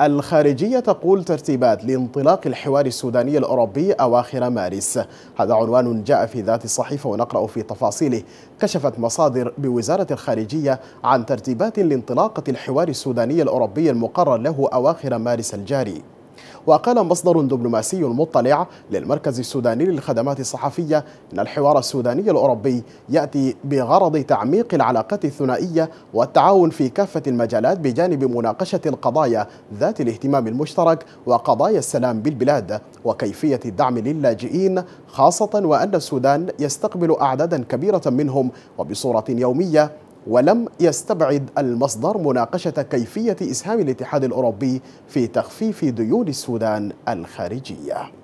الخارجية تقول ترتيبات لانطلاق الحوار السوداني الأوروبي أواخر مارس هذا عنوان جاء في ذات الصحيفة ونقرأ في تفاصيله كشفت مصادر بوزارة الخارجية عن ترتيبات لانطلاقة الحوار السوداني الأوروبي المقرر له أواخر مارس الجاري وقال مصدر دبلوماسي مطلع للمركز السوداني للخدمات الصحفية أن الحوار السوداني الأوروبي يأتي بغرض تعميق العلاقات الثنائية والتعاون في كافة المجالات بجانب مناقشة القضايا ذات الاهتمام المشترك وقضايا السلام بالبلاد وكيفية الدعم للاجئين خاصة وأن السودان يستقبل أعدادا كبيرة منهم وبصورة يومية ولم يستبعد المصدر مناقشة كيفية إسهام الاتحاد الأوروبي في تخفيف ديون السودان الخارجية